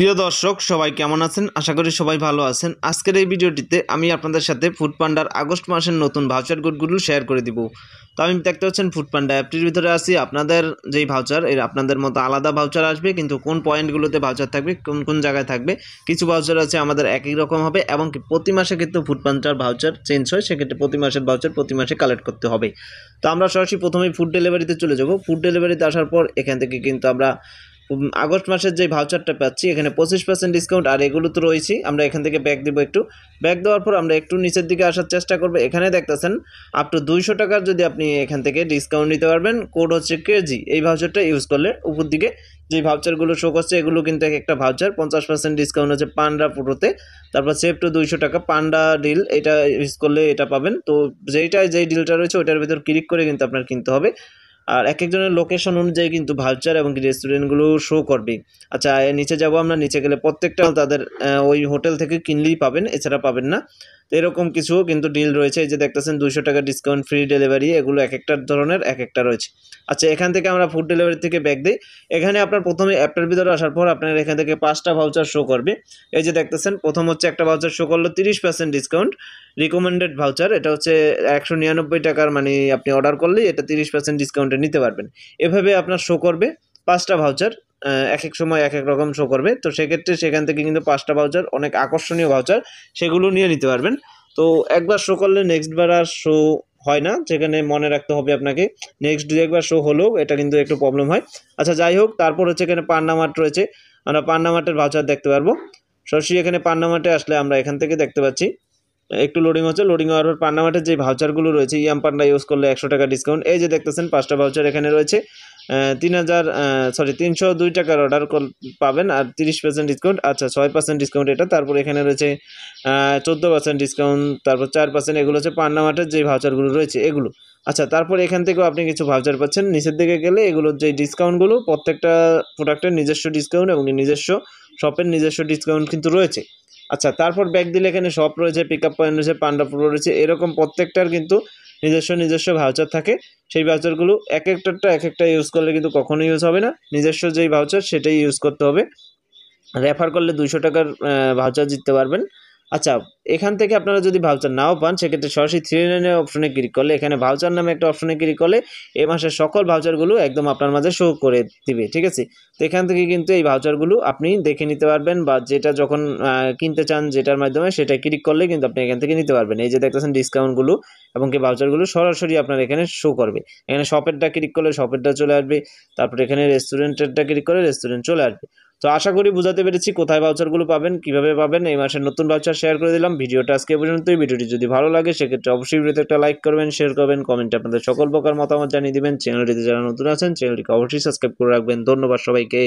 প্রিয় দর্শক সবাই কেমন আছেন আশা করি সবাই ভালো আছেন আজকের এই ভিডিওটিতে আমি আপনাদের সাথে ফুড পান্ডার আগস্ট মাসের নতুন ভাউচার কোডগুলো শেয়ার করে দিব তো আমি দেখতে পাচ্ছেন ফুড পান্ডা অ্যাপটির ভিতরে আসি আপনাদের যেই ভাউচার এর আপনাদের মতো আলাদা ভাউচার আসবে কিন্তু কোন পয়েন্টগুলোতে ভাউচার থাকবে কোন কোন জায়গায় থাকবে কিছু ভাউচার আছে আমাদের একই রকম হবে এবং কি প্রতি মাসে কিন্তু ফুড পান্ডার ভাউচার চেঞ্জ হয় সেক্ষেত্রে প্রতি মাসের ভাউচার প্রতি মাসে কালেক্ট করতে হবে তো আমরা সরাসরি প্রথমেই ফুড ডেলিভারিতে চলে যাব ফুড ডেলিভারিতে আসার পর এখান থেকে কিন্তু আমরা আগস্ট মাসের যে ভাউচারটা পাচ্ছি এখানে পঁচিশ পার্সেন্ট ডিসকাউন্ট আর এগুলো তো রয়েছে আমরা এখান থেকে ব্যাক দেবো একটু ব্যাক দেওয়ার পর আমরা একটু নিচের দিকে আসার চেষ্টা করবো এখানে দেখতেছেন আপ টু দুইশো টাকার যদি আপনি এখান থেকে ডিসকাউন্ট নিতে পারবেন কোড হচ্ছে কেজি এই ভাউচারটা ইউজ করলে উপর দিকে যে ভাউচারগুলো শো করছে এগুলো কিন্তু এক একটা ভাউচার পঞ্চাশ পার্সেন্ট ডিসকাউন্ট হচ্ছে পান্ডা পুরোতে তারপর সেভ টু দুইশো টাকা পান্ডা ডিল এটা ইউজ করলে এটা পাবেন তো যেইটা যেই ডিলটা রয়েছে ওইটার ভিতর ক্লিক করে কিন্তু আপনার কিনতে হবে আর এক একজনের লোকেশন অনুযায়ী কিন্তু ভাউচার এবং রেস্টুরেন্টগুলো শো করবে আচ্ছা নিচে যাব আমরা নিচে গেলে প্রত্যেকটা তাদের ওই হোটেল থেকে কিনলেই পাবেন এছাড়া পাবেন না তো এরকম কিছু কিন্তু ডিল রয়েছে এই যে দেখতেছেন দুশো টাকা ডিসকাউন্ট ফ্রি ডেলিভারি এগুলো এক একটার ধরনের এক একটা রয়েছে আচ্ছা এখান থেকে আমরা ফুড ডেলিভারি থেকে ব্যাগ দিই এখানে আপনার প্রথমে অ্যাপটার ভিতরে আসার পর আপনার এখান থেকে পাঁচটা ভাউচার শো করবে এই যে দেখতেছেন প্রথম হচ্ছে একটা ভাউচার শো করলো তিরিশ পার্সেন্ট ডিসকাউন্ট রিকমেন্ডেড ভাউচার এটা হচ্ছে একশো নিরানব্বই টাকার মানে আপনি অর্ডার করলেই এটা তিরিশ পার্সেন্ট ডিসকাউন্টে নিতে পারবেন এভাবে আপনার শো করবে পাঁচটা ভাউচার এক এক সময় এক এক রকম শো করবে তো সেক্ষেত্রে সেখান থেকে কিন্তু পাঁচটা ভাউচার অনেক আকর্ষণীয় ভাউচার সেগুলো নিয়ে নিতে পারবেন তো একবার শো করলে নেক্সট বার আর শো হয় না সেখানে মনে রাখতে হবে আপনাকে নেক্সট দু একবার শো হলেও এটা কিন্তু একটু প্রবলেম হয় আচ্ছা যাই হোক তারপর হচ্ছে এখানে পান্না মাঠ রয়েছে আমরা পান্না মাঠের ভাউচার দেখতে পারবো সরাসরি এখানে পান্না মাঠে আসলে আমরা এখান থেকে দেখতে পাচ্ছি একটু লোডিং হচ্ছে লোডিং হওয়ার পর পান্নামাটের যে ভাউচারগুলো রয়েছে ইয়াম পান্না ইউজ করলে একশো টাকা ডিসকাউন্ট এই যে দেখতেছেন পাঁচটা ভাউচার এখানে রয়েছে তিন হাজার সরি তিনশো দুই টাকার অর্ডার পাবেন আর তিরিশ পার্সেন্ট ডিসকাউন্ট আচ্ছা ছয় পার্সেন্ট ডিসকাউন্ট এটা তারপর এখানে রয়েছে চোদ্দো পার্সেন্ট ডিসকাউন্ট তারপর চার পার্সেন্ট এগুলো হচ্ছে পান্নামাটের যে ভাউচারগুলো রয়েছে এগুলো আচ্ছা তারপর এখান থেকেও আপনি কিছু ভাউচার পাচ্ছেন নিচের দিকে গেলে এগুলোর যে ডিসকাউন্টগুলো প্রত্যেকটা প্রোডাক্টের নিজস্ব ডিসকাউন্ট এবং নিজস্ব শপের নিজস্ব ডিসকাউন্ট কিন্তু রয়েছে আচ্ছা তারপর ব্যাগ দিলে এখানে শপ রয়েছে পিক আপ পয়েন্ট রয়েছে পান্ডা পুরো রয়েছে এরকম প্রত্যেকটার কিন্তু নিজস্ব নিজস্ব ভাউচার থাকে সেই ভাউচারগুলো এক একটারটা এক একটা ইউজ করলে কিন্তু কখনো ইউজ হবে না নিজস্ব যেই ভাউচার সেটাই ইউজ করতে হবে রেফার করলে দুশো টাকার ভাউচার জিততে পারবেন আচ্ছা এখান থেকে আপনারা যদি ভাউচার নাও পান সেক্ষেত্রে সরাসরি থ্রি নাইনের অপশনে ক্লিক করলে এখানে ভাউচার নামে একটা অপশনে ক্লিক করলে এ মাসের সকল ভাউচারগুলো একদম আপনার মাঝে শো করে দিবে ঠিক আছে তো এখান থেকে কিন্তু এই ভাউচারগুলো আপনি দেখে নিতে পারবেন বা যেটা যখন কিনতে চান যেটার মাধ্যমে সেটা ক্লিক করলে কিন্তু আপনি এখান থেকে নিতে পারবেন এই যে দেখতেছেন ডিসকাউন্টগুলো এবং কি ভাউচারগুলো সরাসরি আপনার এখানে শো করবে এখানে শপেরটা ক্লিক করলে শপেরটা চলে আসবে তারপর এখানে রেস্টুরেন্টেরটা ক্লিক করলে রেস্টুরেন্ট চলে আসবে তো আশা করি বুঝাতে পেরেছি কোথায় ভাউচারগুলো পাবেন কিভাবে পাবেন এই মাসের নতুন ভাউচার শেয়ার করে দিলাম ভিডিওটা আজকে পর্যন্তই ভিডিওটি যদি ভালো লাগে সেক্ষেত্রে অবশ্যই ভিডিওতে একটা লাইক করবেন শেয়ার করবেন কমেন্টে আপনাদের সকল প্রকার মতামত জানিয়ে দেবেন চ্যানেলটিতে যারা নতুন আছেন চ্যানেলটিকে অবশ্যই সাবস্ক্রাইব করে রাখবেন ধন্যবাদ সবাইকে